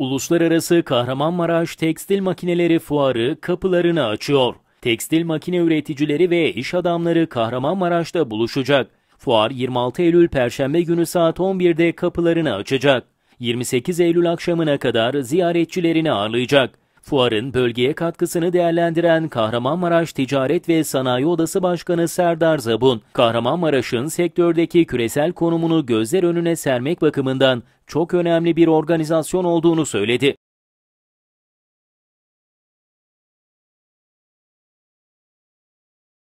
Uluslararası Kahramanmaraş Tekstil Makineleri Fuarı kapılarını açıyor. Tekstil makine üreticileri ve iş adamları Kahramanmaraş'ta buluşacak. Fuar 26 Eylül Perşembe günü saat 11'de kapılarını açacak. 28 Eylül akşamına kadar ziyaretçilerini ağırlayacak. Fuarın bölgeye katkısını değerlendiren Kahramanmaraş Ticaret ve Sanayi Odası Başkanı Serdar Zabun, Kahramanmaraş'ın sektördeki küresel konumunu gözler önüne sermek bakımından çok önemli bir organizasyon olduğunu söyledi.